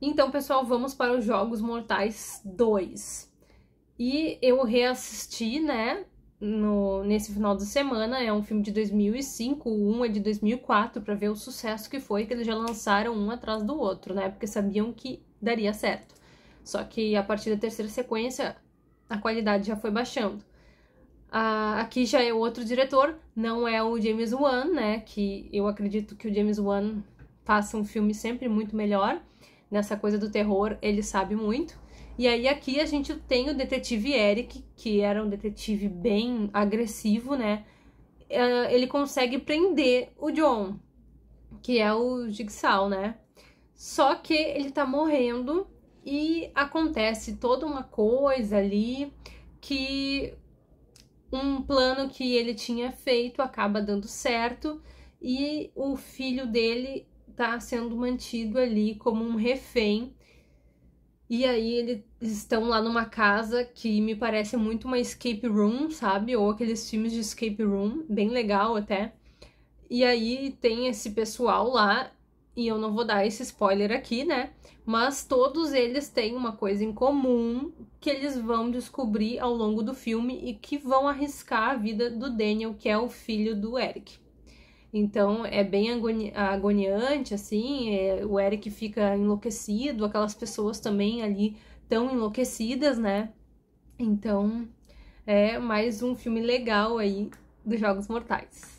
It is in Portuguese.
Então, pessoal, vamos para os Jogos Mortais 2. E eu reassisti, né, no, nesse final de semana. É um filme de 2005, um é de 2004, para ver o sucesso que foi, que eles já lançaram um atrás do outro, né? Porque sabiam que daria certo. Só que a partir da terceira sequência, a qualidade já foi baixando. Ah, aqui já é outro diretor, não é o James Wan, né? Que eu acredito que o James Wan faça um filme sempre muito melhor nessa coisa do terror, ele sabe muito. E aí aqui a gente tem o detetive Eric, que era um detetive bem agressivo, né? É, ele consegue prender o John, que é o Jigsaw, né? Só que ele tá morrendo e acontece toda uma coisa ali que um plano que ele tinha feito acaba dando certo e o filho dele está sendo mantido ali como um refém. E aí eles estão lá numa casa que me parece muito uma escape room, sabe? Ou aqueles filmes de escape room, bem legal até. E aí tem esse pessoal lá, e eu não vou dar esse spoiler aqui, né? Mas todos eles têm uma coisa em comum que eles vão descobrir ao longo do filme e que vão arriscar a vida do Daniel, que é o filho do Eric. Então é bem agoni agoniante, assim, é, o Eric fica enlouquecido, aquelas pessoas também ali tão enlouquecidas, né? Então é mais um filme legal aí dos Jogos Mortais.